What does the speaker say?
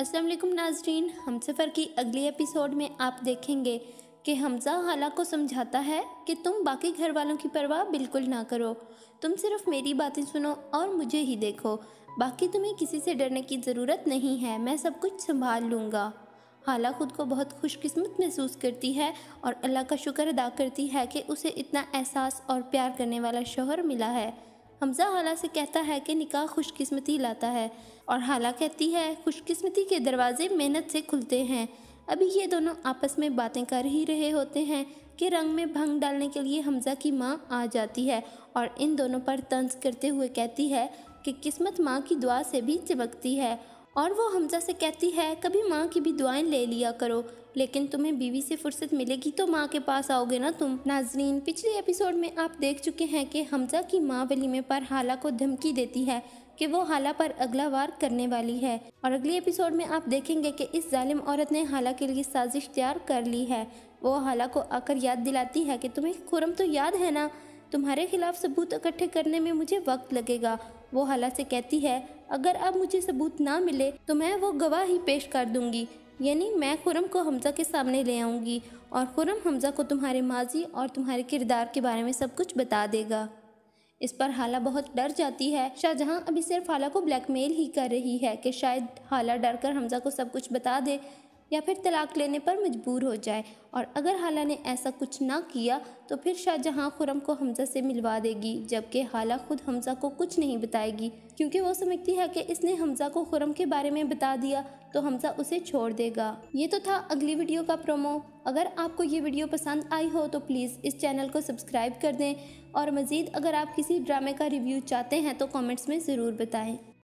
अस्सलाम वालेकुम नाजरीन हम सफ़र की अगली एपिसोड में आप देखेंगे कि हमज़ा हाला को समझाता है कि तुम बाकी घर वालों की परवाह बिल्कुल ना करो तुम सिर्फ मेरी बातें सुनो और मुझे ही देखो बाकी तुम्हें किसी से डरने की ज़रूरत नहीं है मैं सब कुछ संभाल लूँगा हाला खुद को बहुत खुशकिस्मत महसूस करती है और अल्लाह का शुक्र अदा करती है कि उसे इतना एहसास और प्यार करने वाला शोहर मिला है हमजा हाला से कहता है कि निकाह खुशकिस्मती लाता है और हाला कहती है खुशकिस्मती के दरवाजे मेहनत से खुलते हैं अभी ये दोनों आपस में बातें कर ही रहे होते हैं कि रंग में भंग डालने के लिए हमजा की माँ आ जाती है और इन दोनों पर तंज करते हुए कहती है कि किस्मत माँ की दुआ से भी चमकती है और वो हमजा से कहती है कभी माँ की भी दुआएं ले लिया करो लेकिन तुम्हें बीवी से फुर्सत मिलेगी तो माँ के पास आओगे ना तुम नाजरीन पिछले एपिसोड में आप देख चुके हैं कि हमजा की माँ वलीमे पर हाला को धमकी देती है कि वो हाला पर अगला वार करने वाली है और अगले एपिसोड में आप देखेंगे कि इस जालिम औरत ने हाला के लिए साजिश तैयार कर ली है वो हाला को आकर याद दिलाती है कि तुम्हें खुरम तो याद है ना तुम्हारे खिलाफ सबूत इकट्ठे करने में मुझे वक्त लगेगा वो हला से कहती है अगर अब मुझे सबूत ना मिले तो मैं वो गवाह ही पेश कर दूंगी यानी मैं खुरम को हमज़ा के सामने ले आऊँगी और खुरम हमज़ा को तुम्हारे माजी और तुम्हारे किरदार के बारे में सब कुछ बता देगा इस पर हाला बहुत डर जाती है शाहजहाँ अभी सिर्फ हाला को ब्लैकमेल ही कर रही है कि शायद हाला डर कर हमज़ा को सब कुछ बता दे या फिर तलाक लेने पर मजबूर हो जाए और अगर हाला ने ऐसा कुछ ना किया तो फिर शाहजहाँ खुरम को हमज़ा से मिलवा देगी जबकि हाला खुद हमज़ा को कुछ नहीं बताएगी क्योंकि वो समझती है कि इसने हमज़ा को खुरम के बारे में बता दिया तो हमज़ा उसे छोड़ देगा ये तो था अगली वीडियो का प्रोमो अगर आपको ये वीडियो पसंद आई हो तो प्लीज़ इस चैनल को सब्सक्राइब कर दें और मज़ीद अगर आप किसी ड्रामे का रिव्यू चाहते हैं तो कॉमेंट्स में ज़रूर बताएँ